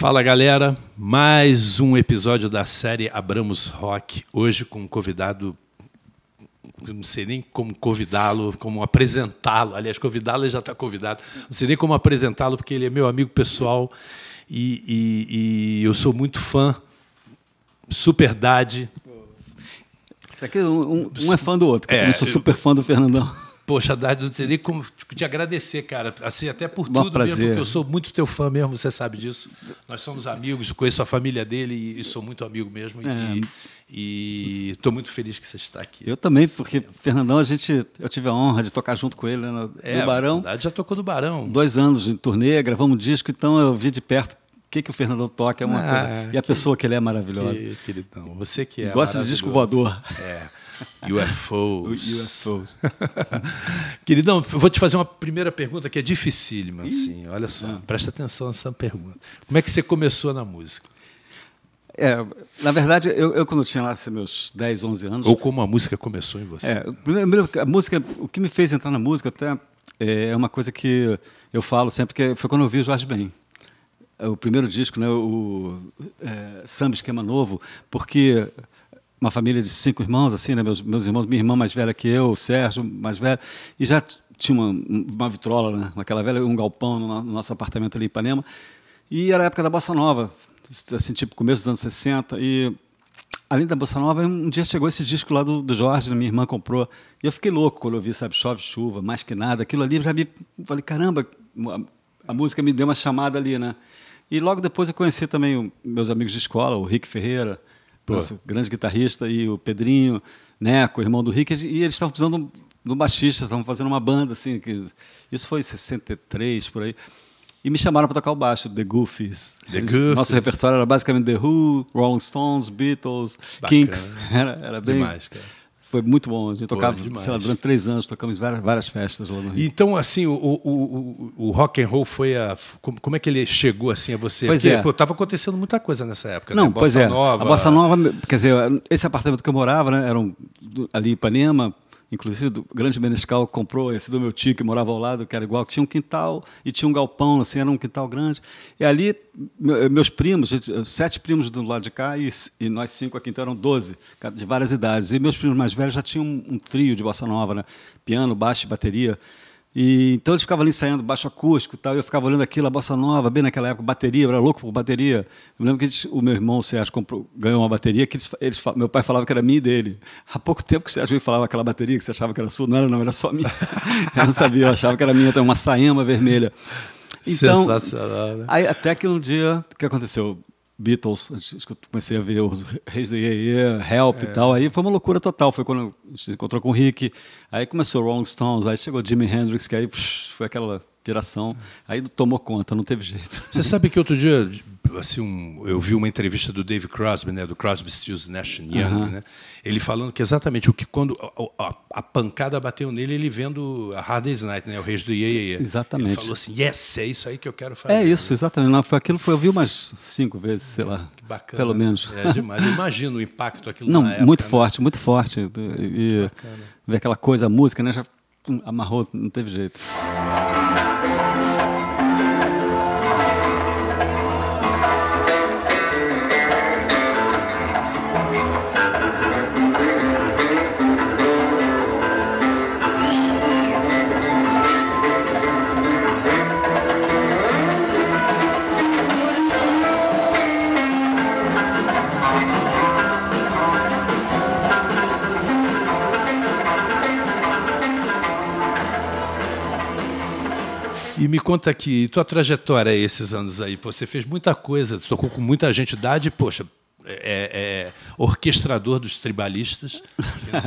Fala galera, mais um episódio da série Abramos Rock, hoje com um convidado, não sei nem como convidá-lo, como apresentá-lo, aliás, convidá-lo já está convidado, não sei nem como apresentá-lo, porque ele é meu amigo pessoal e, e, e eu sou muito fã, super dade. É um, um é fã do outro, é, eu sou super fã do Fernandão. Poxa, Haddad, não teria como te agradecer, cara. Assim, até por tudo prazer. mesmo, porque eu sou muito teu fã mesmo, você sabe disso. Nós somos amigos, conheço a família dele e sou muito amigo mesmo. É. E estou muito feliz que você está aqui. Eu também, porque, tempo. Fernandão, a gente, eu tive a honra de tocar junto com ele né, no, é, no Barão. já tocou no Barão. Dois anos de turnê, gravamos um disco, então eu vi de perto o que, que o Fernandão toca é uma ah, coisa. E a que, pessoa que ele é maravilhosa. Que, queridão, você que é. Gosta de disco voador. É. UFOs. UFOs. Queridão, vou te fazer uma primeira pergunta que é dificílima. sim. olha só, ah. presta atenção nessa pergunta. Como é que você começou na música? É, na verdade, eu, eu, quando tinha lá meus 10, 11 anos... Ou como a música começou em você. É, primeiro, a música, o que me fez entrar na música até é uma coisa que eu falo sempre, que foi quando eu vi o Jorge Ben é o primeiro disco, né, o é, Samba Esquema Novo, porque uma família de cinco irmãos, assim, né? Meus, meus irmãos, minha irmã mais velha que eu, o Sérgio, mais velho, e já tinha uma, uma vitrola, né? Aquela velha, um galpão no, no nosso apartamento ali em Ipanema. E era a época da Bossa Nova, assim, tipo começo dos anos 60. E além da Bossa Nova, um dia chegou esse disco lá do, do Jorge, né? minha irmã comprou. E eu fiquei louco quando eu vi, sabe, chove, chuva, mais que nada. Aquilo ali, já me. Falei, caramba, a, a música me deu uma chamada ali, né? E logo depois eu conheci também meus amigos de escola, o Rick Ferreira, Tô. nosso grande guitarrista, e o Pedrinho, Neco, irmão do Rick, e eles estavam precisando de um baixista, estavam fazendo uma banda, assim, que, isso foi em 63, por aí. E me chamaram para tocar o baixo, The Goofies. The Goofies. Nosso repertório era basicamente The Who, Rolling Stones, Beatles, Bacana. Kinks. Era, era bem. Demais, cara foi muito bom. A gente tocava, sei lá, durante três anos, tocamos várias, várias festas lá no Rio. Então, assim, o, o, o, o rock and roll foi a. Como, como é que ele chegou assim a você? Pois porque, é. estava acontecendo muita coisa nessa época. Não, né? pois é. Nova. A Bossa Nova, quer dizer, esse apartamento que eu morava, né? Era um, ali Ipanema, Inclusive, o grande Menescal comprou esse do meu tio, que morava ao lado, que era igual, que tinha um quintal e tinha um galpão, assim, era um quintal grande. E ali, eh, meus primos, eh, sete primos do lado de cá, e, e nós cinco aqui, então eram doze, de várias idades. E meus primos mais velhos já tinham um, um trio de bossa nova, né? piano, baixo e bateria. E, então eles ficavam ali ensaiando baixo acústico e tal, e eu ficava olhando aquilo, a bossa nova, bem naquela época, bateria, eu era louco por bateria. Eu lembro que eles, o meu irmão, o Sérgio, comprou, ganhou uma bateria que eles, eles, meu pai falava que era minha e dele. Há pouco tempo que o Sérgio me falava aquela bateria que você achava que era sua, não era não, era só minha. eu não sabia, eu achava que era minha, então, uma saema vermelha. Então, Sensacional, né? Aí, até que um dia, o que aconteceu? Beatles, antes que eu comecei a ver os Reis Help é. e tal. Aí foi uma loucura total. Foi quando a gente encontrou com o Rick. Aí começou Rolling Stones, aí chegou Jimi Hendrix, que aí foi aquela piração. É. Aí tomou conta, não teve jeito. Você sabe que outro dia, assim, um, eu vi uma entrevista do Dave Crosby, né, do Crosby, Stills, Nash Young, uhum. né, ele falando que exatamente o que quando a, a, a pancada bateu nele, ele vendo a Hard Day's Night, né, o rei do Ye, Ye, Ye Exatamente. Ele falou assim, yes, é isso aí que eu quero fazer. É né. isso, né? exatamente. Não, aquilo foi, eu vi umas cinco vezes, sei lá, que bacana, pelo né? menos. É demais. Imagina o impacto aquilo Não, época, muito né? forte, muito forte. E, ver aquela coisa, a música, né, já hum, amarrou, não teve jeito. E me conta aqui, tua trajetória esses anos aí? você fez muita coisa, tocou com muita gente, idade, poxa, é, é, é, orquestrador dos tribalistas.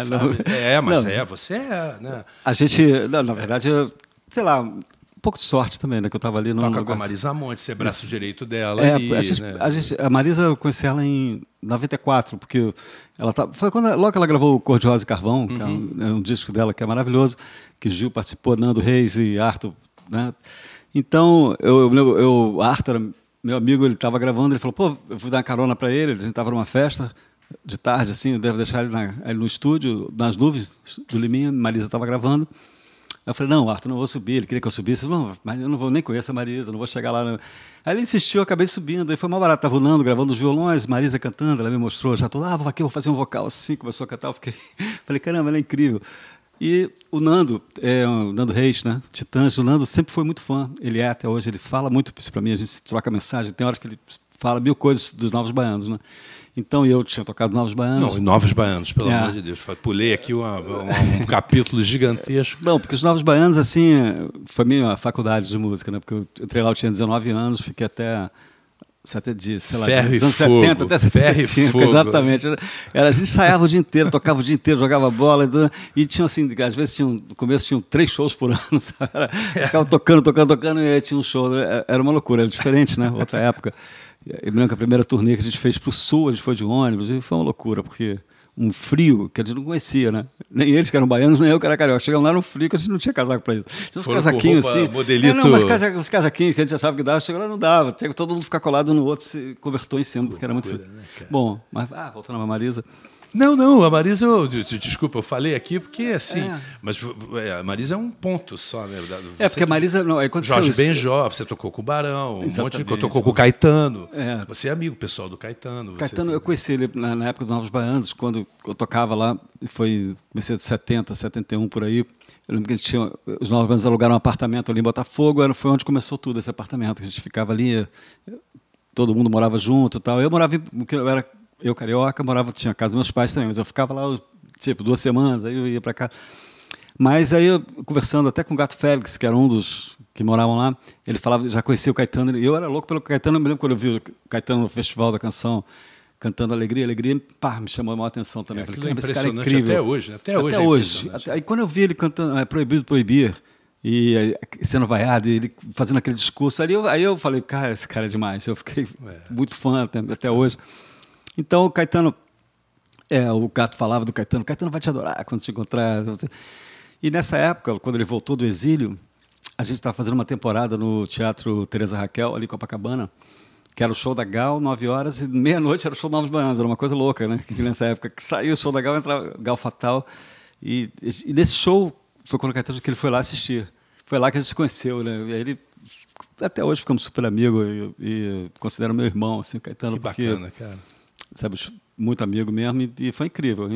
Não, é, mas não. é, você é. Né? A gente, não, na verdade, eu, sei lá, um pouco de sorte também, né? Que eu estava ali no. Toca com a assim. Marisa Monte, você é braço Isso. direito dela. É, ali, a, gente, né? a, gente, a, Marisa, eu conheci ela em 94, porque ela tá, foi quando, logo que ela gravou Cor de Rosa e Carvão, uhum. que é um, uhum. é um disco dela que é maravilhoso, que Gil participou, Nando Reis e Arthur né? Então, eu, eu, eu Arthur, meu amigo, ele estava gravando, ele falou, pô, eu fui dar uma carona para ele, a gente estava numa festa de tarde, assim, eu devo deixar ele, na, ele no estúdio, nas nuvens do Liminha, Marisa estava gravando. Eu falei, não, Arthur, não vou subir. Ele queria que eu subisse. Não, mas eu não vou nem conhecer a Marisa, não vou chegar lá. Não. Aí ele insistiu, eu acabei subindo. Aí foi mal barato, estava rolando, gravando os violões, Marisa cantando, ela me mostrou, já tô lá, ah, vou aqui, vou fazer um vocal assim, começou a cantar. Eu fiquei, falei, caramba, ela é incrível. E o Nando, é, o Nando Reis, né? Titãs, o Nando sempre foi muito fã. Ele é até hoje, ele fala muito isso para mim, a gente troca mensagem, tem horas que ele fala mil coisas dos Novos Baianos, né? Então eu tinha tocado Novos Baianos. Não, Novos Baianos, pelo é. amor de Deus. Pulei aqui uma, uma, um capítulo gigantesco. Não, porque os Novos Baianos, assim, foi minha faculdade de música, né? Porque eu entrei lá, eu tinha 19 anos, fiquei até 70 dias, sei lá, ferro dos anos fogo, 70 até 75, exatamente. Era, a gente ensaiava o dia inteiro, tocava o dia inteiro, jogava bola, então, e tinha assim, às vezes tinha, no começo tinham três shows por ano, sabe? Era, ficava tocando, tocando, tocando, e aí tinha um show, era uma loucura, era diferente, né? Outra época. Eu me lembro que a primeira turnê que a gente fez para o Sul, a gente foi de ônibus, e foi uma loucura, porque um frio que a gente não conhecia, né? Nem eles que eram baianos, nem eu que era carioca. Chegamos lá no frio que a gente não tinha casaco para isso. Tinha uns Foram casaquinhos assim. Modelito... É, não, mas os uns casaquinhos que a gente achava que dava, chegou lá não dava. Tinha que todo mundo ficar colado no outro, se cobertou em cima, porque era muito frio. Né, Bom, mas ah, voltando a Marisa. Não, não, a Marisa, eu, desculpa, eu falei aqui porque assim, é. mas é, a Marisa é um ponto só, né? É, você, é, porque a Marisa não, é aconteceu Jorge Benjó, você tocou com o Barão, Exatamente. um monte de coisa, tocou com o Caetano. É. Você é amigo pessoal do Caetano. Caetano, você... eu conheci ele na, na, época dos Novos Baianos, quando eu tocava lá, foi comecei de 70, 71 por aí. Eu lembro que a gente tinha, os Novos Baianos alugaram um apartamento ali em Botafogo, era, foi onde começou tudo esse apartamento, a gente ficava ali, todo mundo morava junto, e tal. Eu morava, eu era eu, carioca, morava, tinha a casa dos meus pais também, mas eu ficava lá, tipo, duas semanas, aí eu ia para cá. Mas aí, eu, conversando até com o Gato Félix, que era um dos que moravam lá, ele falava, já conhecia o Caetano, e eu era louco pelo Caetano, eu me lembro quando eu vi o Caetano no Festival da Canção, cantando Alegria, Alegria, pá, me chamou a maior atenção também. É, Falei, é impressionante esse cara é incrível. até hoje, até, até hoje. É Até hoje. Aí quando eu vi ele cantando é, Proibido Proibir, e é, sendo vaiado, ele fazendo aquele discurso ali, eu, aí eu falei, cara, esse cara é demais. Eu fiquei é. muito fã até, até hoje. Então, o Caetano. É, o Gato falava do Caetano: Caetano vai te adorar quando te encontrar. E nessa época, quando ele voltou do exílio, a gente estava fazendo uma temporada no Teatro Teresa Raquel, ali em Copacabana, que era o show da Gal, 9 horas, e meia-noite era o show Novos Bananas. Era uma coisa louca, né? Que nessa época que saiu o show da Gal, entrava Gal Fatal. E, e nesse show foi quando o Caetano que ele foi lá assistir. Foi lá que a gente se conheceu, né? E aí ele até hoje ficamos super amigos e, e considero meu irmão, assim, o Caetano. Que porque... bacana, cara sabe, muito amigo mesmo, e, e foi incrível.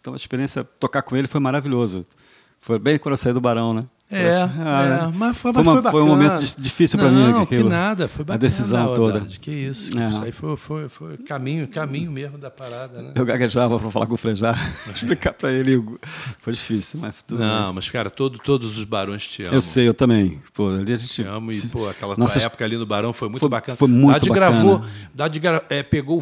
Então a experiência tocar com ele foi maravilhoso. Foi bem quando eu saí do Barão, né? É, ah, é, né? mas foi, foi, uma, foi, foi um momento difícil para mim. Não, que nada, foi bacana. A decisão a toda. Que isso, é. isso aí foi, foi, foi caminho, caminho mesmo da parada. Né? Eu gaguejava para falar com o Frejar, explicar para ele. Foi difícil, mas tudo Não, bem. mas cara, todo, todos os barões te amam. Eu sei, eu também. Pô, ali a gente. Te amo e, pô, aquela nossa, época ali no Barão foi muito bacana. Foi muito Dade bacana. gravou, Dade é, pegou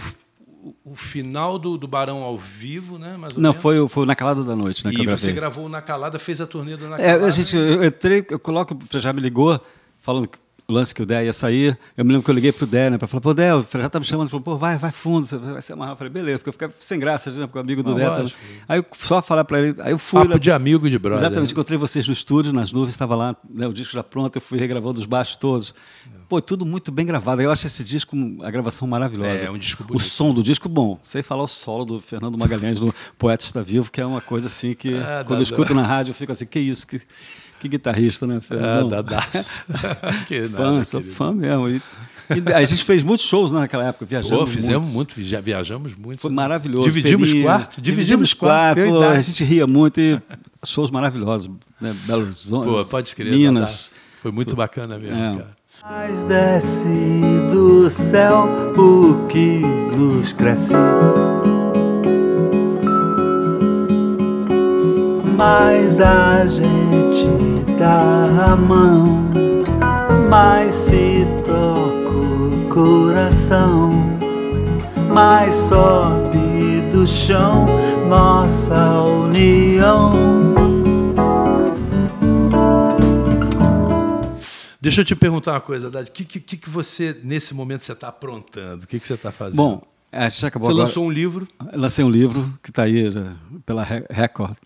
o, final do, do, Barão ao vivo, né? Mais Não, foi, foi na calada da noite, né? E você gravou na calada, fez a turnê do na calada. É, a gente, eu entrei, eu coloco, já me ligou, falando que o lance que o Dé ia sair, eu me lembro que eu liguei pro Dé, né, para falar, pô, Dé, o já tá me chamando, falou, pô, vai, vai fundo, você vai se amarrar. Eu falei, beleza, porque eu ficava sem graça, né, porque o amigo do ah, Dé. Aí eu só falar para ele, aí eu fui. Papo lá... Né, de amigo de brother. Exatamente, né? encontrei vocês no estúdio, nas nuvens, estava lá, né, o disco já pronto, eu fui regravando os baixos todos. Pô, tudo muito bem gravado. Eu acho esse disco, a gravação maravilhosa. É, é um disco bonito. O som do disco, bom. Sem falar o solo do Fernando Magalhães, do Poeta Está Vivo, que é uma coisa assim que, ah, quando dá, eu escuto na rádio, eu fico assim, que isso, que... Que guitarrista, né? Ah, é, Dadaço. fã, nada, sou fã mesmo. E, e a gente fez muitos shows naquela época, viajamos Pô, fizemos muito. muito, viajamos muito. Foi maravilhoso. Dividimos Peninha, quarto? Dividimos, quarto. quarto a gente ria muito e shows maravilhosos. Né? Belo Horizonte, Pô, pode escrever, Minas. Dadaço. Foi muito bacana mesmo, é. cara. Mas desce do céu o que nos cresce. Mas a gente pegar a mão, mas se toco o coração, mas sobe do chão nossa união. Deixa eu te perguntar uma coisa, Dad, O que, que, que você, nesse momento, você está aprontando? O que, que você está fazendo? Bom, acho é, que acabou Você agora. lançou um livro? Lancei um livro que está aí já, pela Record.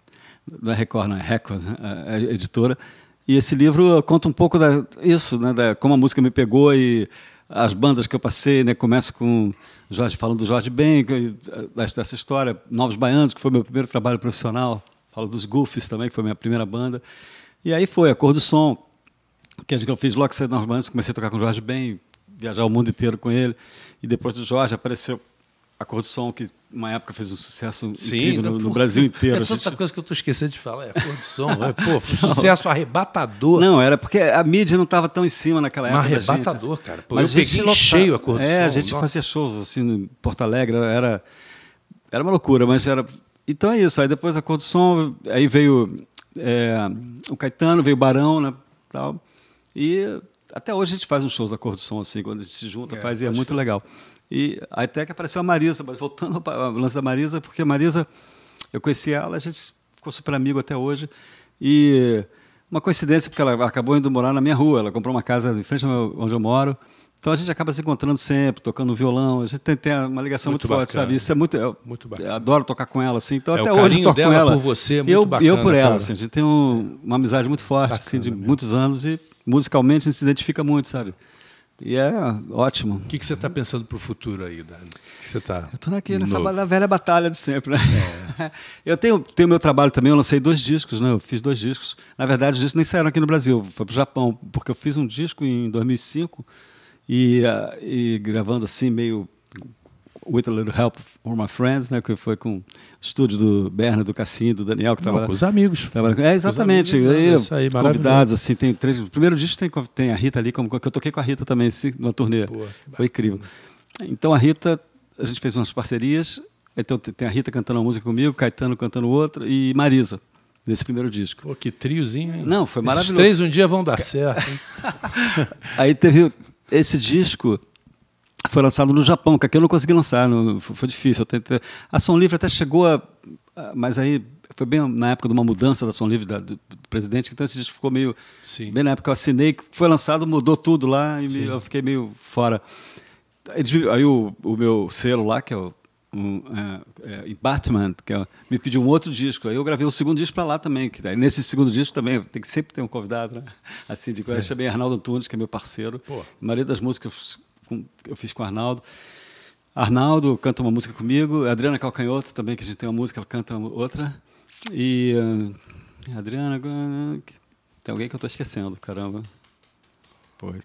Não né? é Record, não, é Record, a editora. E esse livro conta um pouco da, isso, né, da, como a música me pegou e as bandas que eu passei, né? Começo com Jorge falando do Jorge Ben, eh, dessa história, Novos Baianos, que foi meu primeiro trabalho profissional. Falo dos Goofies também, que foi minha primeira banda. E aí foi a Cor do Som, que é eu fiz logo que saí dos Novos Baianos, comecei a tocar com o Jorge Ben, viajar o mundo inteiro com ele. E depois do Jorge apareceu a cor do som, que uma época fez um sucesso Sim, incrível no, no Brasil inteiro. É tanta gente... coisa que eu estou esquecendo de falar, é a cor do som. é, pô, foi um sucesso arrebatador. Não, era porque a mídia não estava tão em cima naquela época. Mas arrebatador, gente, cara. Pô, mas eu peguei lotava, cheio a cor do é, som. É, a gente nossa. fazia shows assim em Porto Alegre, era, era uma loucura, mas era. Então é isso. Aí depois a cor do som, aí veio é, o Caetano, veio o Barão, né, tal. E até hoje a gente faz uns shows da cor do som, assim, quando a gente se junta, é, faz e é muito que... legal. E até que apareceu a Marisa, mas voltando ao lance da Marisa, porque a Marisa, eu conheci ela, a gente ficou super amigo até hoje. E uma coincidência, porque ela acabou indo morar na minha rua, ela comprou uma casa em frente onde eu moro. Então a gente acaba se encontrando sempre, tocando violão, a gente tem, tem uma ligação muito, muito forte, sabe? Isso é muito. Eu, muito bacana. adoro tocar com ela, assim. Então é, até hoje eu toco com ela. por você é muito eu, bacana. Eu por ela, assim. A gente tem um, uma amizade muito forte, bacana assim, de muitos anos e musicalmente a gente se identifica muito, sabe? E é ótimo. O que, que você está pensando para o futuro aí, Dani? Você tá eu estou aqui nessa velha batalha de sempre. Né? É. eu tenho, tenho meu trabalho também, eu lancei dois discos, né? eu fiz dois discos. Na verdade, os discos nem saíram aqui no Brasil, foi para o Japão, porque eu fiz um disco em 2005 e, ah, e gravando assim, meio With a Little Help for My Friends, né, que foi com o estúdio do Bernardo, do Cassinho, do Daniel, que trabalha. Com os amigos. Trabalha, é, exatamente. Amigos, é aí, convidados, assim, tem três. O primeiro disco tem, tem a Rita ali, como, que eu toquei com a Rita também, assim, numa turnê. Boa, foi incrível. Então a Rita, a gente fez umas parcerias. Então tem a Rita cantando uma música comigo, Caetano cantando outra e Marisa nesse primeiro disco. Pô, que triozinho, hein? Não, foi maravilhoso. Esses três um dia vão dar certo. Aí teve esse disco foi lançado no Japão, que aqui eu não consegui lançar, foi difícil. Tentei, a Som Livre até chegou a. Mas aí foi bem na época de uma mudança da Som Livre da, do presidente, então esse disco ficou meio. Sim. Bem na época que eu assinei, foi lançado, mudou tudo lá e me, eu fiquei meio fora. Aí, aí o, o, meu selo lá, que é o. Um, é, é, Batman, que é, me pediu um outro disco. Aí eu gravei o segundo disco para lá também. Que, daí, nesse segundo disco também tem que sempre ter um convidado, né? Assim, de coisa. É. Chamei Arnaldo Tunes, que é meu parceiro. Pô. A maioria das músicas com, eu fiz com o Arnaldo. Arnaldo canta uma música comigo, é Adriana Calcanhoto também, que a gente tem uma música, ela canta outra. E uh, Adriana, tem alguém que eu estou esquecendo, caramba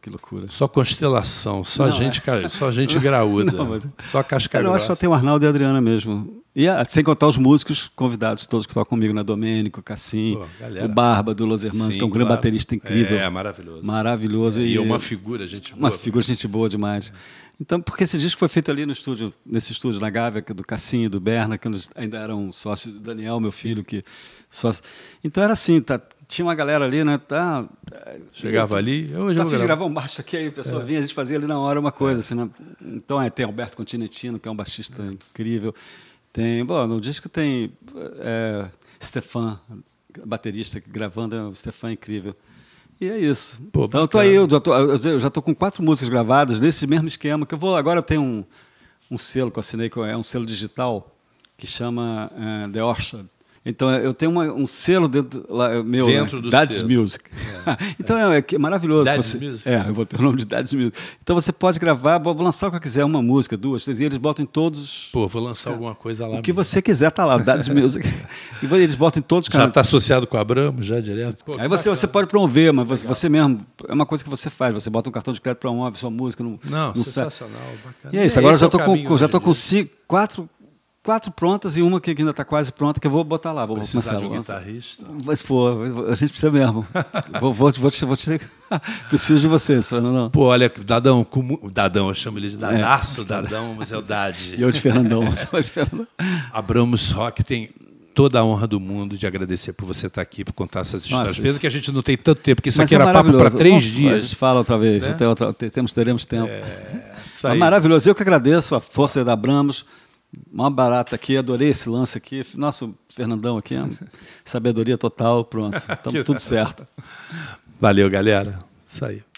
que loucura. Só constelação, só não, gente, é. só gente graúda, não, mas... só casca Eu acho que só tem o Arnaldo e a Adriana mesmo. E a, ah, sem contar os músicos convidados todos que estão comigo, na Domênico, Cassim, o Barba do Los Hermanos, Sim, que é um claro. grande baterista incrível. É, maravilhoso. Maravilhoso. É, e, e uma figura, gente boa. Uma figura, gente boa demais. É. Então, porque esse disco foi feito ali no estúdio, nesse estúdio na Gávea, é do Cassim e do Berna, que ainda eram sócios do Daniel, meu Sim. filho, que sócio. Então era assim, tá, tinha uma galera ali, né? Tá, Chegava tá ali, eu já tá, vou gravar. um baixo aqui, aí a pessoa é. vinha, a gente fazia ali na hora uma coisa. É. Assim, né? Então, é, tem Alberto Continentino, que é um baixista é. incrível. Tem, bom, no disco tem é, Stefan, baterista, gravando, é, o Stefan é incrível. E é isso. Pô, então, eu tô aí, eu já tô, eu já tô com quatro músicas gravadas nesse mesmo esquema, que eu vou, agora eu tenho um, um selo que eu assinei, que é um selo digital, que chama é, The Orchard, então eu tenho uma, um selo dentro lá, é meu, né? dentro do Dads selo. Music. É. então é, é, maravilhoso. Dads você, Music. É, eu vou ter o nome de Dads Music. Então você pode gravar, vou lançar o que eu quiser, uma música, duas, três, e eles botam em todos. Pô, vou lançar é, alguma coisa lá. O que você quiser tá lá, Dads Music. E eles botam em todos Já está associado com a Abramo, já direto. Pô, Aí você, você pode promover, mas você, você, mesmo, é uma coisa que você faz, você bota um cartão de crédito, para promove sua música. No, Não, no sensacional, bacana. E é isso, agora eu já estou é com, já tô com cinco, quatro quatro prontas e uma que ainda está quase pronta, que eu vou botar lá. Vou Precisar começar de um guitarrista. Mas, pô, a gente precisa mesmo. vou, vou, vou, te, vou te ligar. Preciso de você, só não, Pô, olha, Dadão, como... Dadão, eu chamo ele de é. Dadaço, é. Dadão, mas é o Dade. E eu de Fernandão, Abramos Rock tem toda a honra do mundo de agradecer por você estar tá aqui, por contar essas histórias. Nossa, Mesmo que a gente não tem tanto tempo, porque isso Mas aqui é era papo para três Bom, dias. A gente fala outra vez, né? outra, teremos, teremos tempo. É, é maravilhoso. Eu que agradeço a força da Abramos uma barata aqui, adorei esse lance aqui. Nosso Fernandão aqui, sabedoria total, pronto. Estamos tudo certo. Valeu, galera. Isso aí.